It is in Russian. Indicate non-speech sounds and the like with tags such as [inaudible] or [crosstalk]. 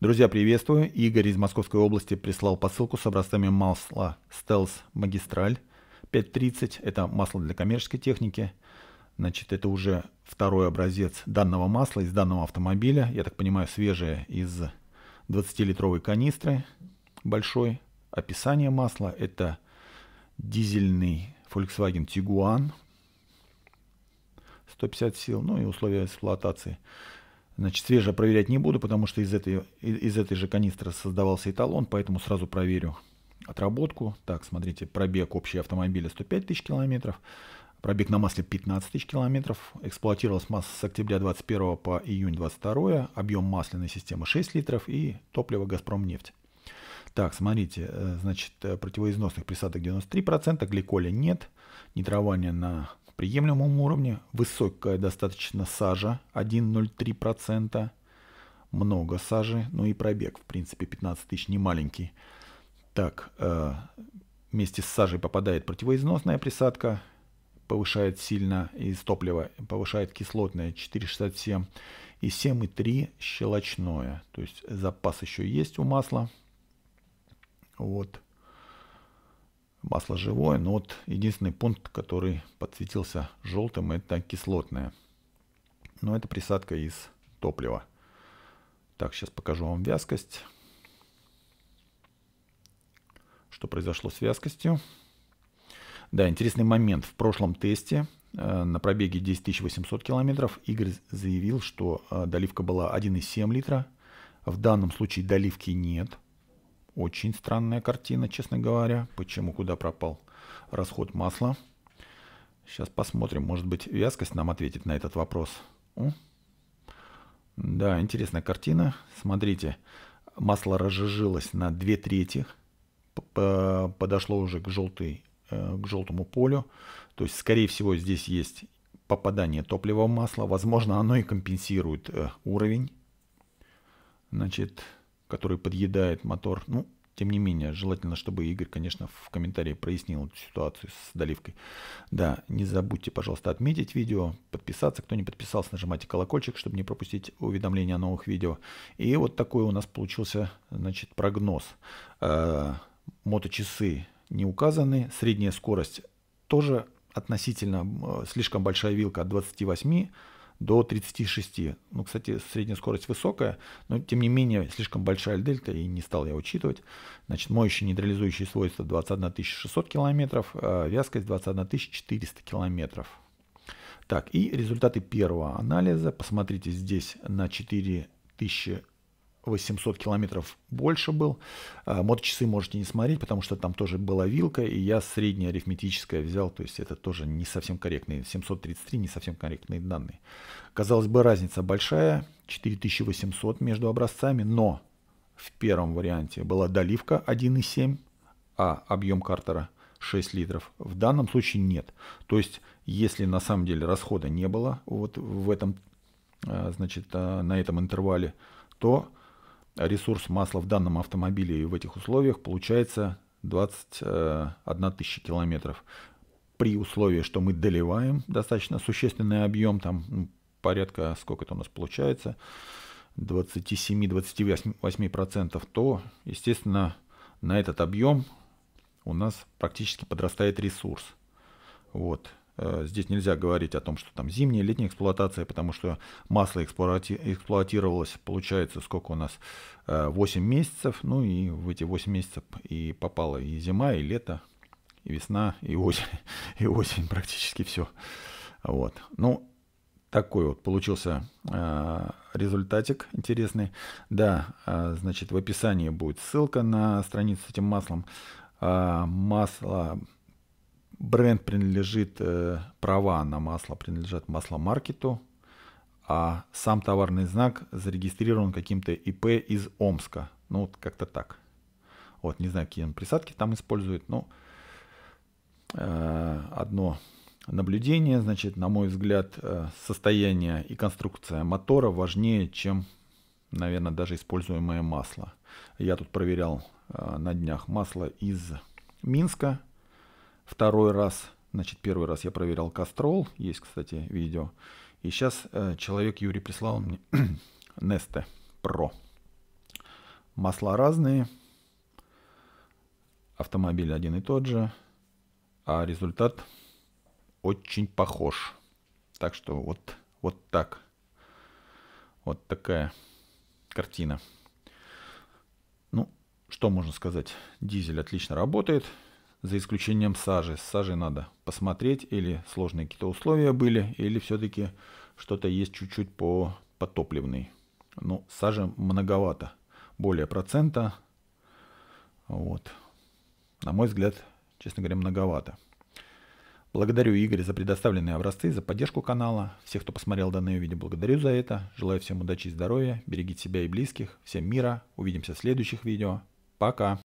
Друзья, приветствую. Игорь из Московской области прислал посылку с образцами масла Stealth Магистраль 530. Это масло для коммерческой техники. Значит, это уже второй образец данного масла из данного автомобиля. Я так понимаю, свежее из 20-литровой канистры большой. Описание масла – это дизельный Volkswagen Tiguan 150 сил, ну и условия эксплуатации – Значит, свежее проверять не буду, потому что из этой, из этой же канистры создавался эталон, поэтому сразу проверю отработку. Так, смотрите, пробег общего автомобиля 105 тысяч километров, пробег на масле 15 тысяч километров, эксплуатировалась масса с октября 21 по июнь 22, объем масляной системы 6 литров и топливо «Газпром» нефть. Так, смотрите, э, значит, э, противоизносных присадок 93%, гликоля нет, нитрования на приемлемом уровне высокая достаточно сажа 1,03%, много сажи, ну и пробег, в принципе, 15 тысяч не маленький. Так, э, вместе с сажей попадает противоизносная присадка, повышает сильно из топлива, повышает кислотное 4,67 и 7,3 щелочное. То есть запас еще есть у масла. Вот. Масло живое, но вот единственный пункт, который подсветился желтым, это кислотное. Но это присадка из топлива. Так, сейчас покажу вам вязкость. Что произошло с вязкостью. Да, интересный момент. В прошлом тесте э, на пробеге 10 800 километров Игорь заявил, что э, доливка была 1,7 литра. В данном случае доливки нет – очень странная картина, честно говоря. Почему, куда пропал расход масла? Сейчас посмотрим. Может быть, вязкость нам ответит на этот вопрос. О. Да, интересная картина. Смотрите, масло разжижилось на две трети. Подошло уже к, желтой, э, к желтому полю. То есть, скорее всего, здесь есть попадание топлива масла. Возможно, оно и компенсирует э, уровень, значит, который подъедает мотор. Ну, тем не менее, желательно, чтобы Игорь, конечно, в комментарии прояснил эту ситуацию с доливкой. Да, не забудьте, пожалуйста, отметить видео, подписаться. Кто не подписался, нажимайте колокольчик, чтобы не пропустить уведомления о новых видео. И вот такой у нас получился, значит, прогноз. Э, моточасы не указаны, средняя скорость тоже относительно э, слишком большая вилка от 28 до 36. Ну, кстати, средняя скорость высокая, но тем не менее слишком большая дельта, и не стал я учитывать. Значит, моющие нейтрализующие свойства 21 600 километров, а вязкость 21 400 километров. Так, и результаты первого анализа. Посмотрите здесь на 4 тысячи 800 километров больше был. А, моточасы можете не смотреть, потому что там тоже была вилка, и я среднее арифметическое взял, то есть это тоже не совсем корректные, 733 не совсем корректные данные. Казалось бы, разница большая, 4800 между образцами, но в первом варианте была доливка 1,7, а объем картера 6 литров. В данном случае нет. То есть, если на самом деле расхода не было вот в этом, а, значит, а, на этом интервале, то ресурс масла в данном автомобиле и в этих условиях получается 21 э, тысяча километров. При условии, что мы доливаем достаточно существенный объем, там ну, порядка, сколько это у нас получается, 27-28%, то, естественно, на этот объем у нас практически подрастает ресурс. Вот. Э, здесь нельзя говорить о том, что там зимняя, летняя эксплуатация, потому что масло эксплуатировалось, получается, сколько у нас, 8 э, месяцев. Ну и в эти 8 месяцев и попала и зима, и лето, и весна, и осень, [laughs] и осень практически все. Вот. Ну, такой вот получился э, результатик интересный. Да, э, значит, в описании будет ссылка на страницу с этим маслом. Э, масло Бренд принадлежит, э, права на масло принадлежат масломаркету, а сам товарный знак зарегистрирован каким-то ИП из Омска. Ну, вот как-то так. Вот, не знаю, какие он присадки там использует, но э, одно наблюдение, значит, на мой взгляд, э, состояние и конструкция мотора важнее, чем, наверное, даже используемое масло. Я тут проверял э, на днях масло из Минска, второй раз, значит, первый раз я проверял Кастрол, есть, кстати, видео. И сейчас э, человек Юрий прислал мне [clears throat] Neste Pro. Масла разные, автомобиль один и тот же, а результат очень похож. Так что вот, вот так. Вот такая картина. Ну, что можно сказать? Дизель отлично работает за исключением сажи. С сажей надо посмотреть, или сложные какие-то условия были, или все-таки что-то есть чуть-чуть по потопливной. ну сажи многовато, более процента. Вот. На мой взгляд, честно говоря, многовато. Благодарю Игоря за предоставленные образцы, за поддержку канала. Всех, кто посмотрел данное видео, благодарю за это. Желаю всем удачи и здоровья. Берегите себя и близких. Всем мира. Увидимся в следующих видео. Пока.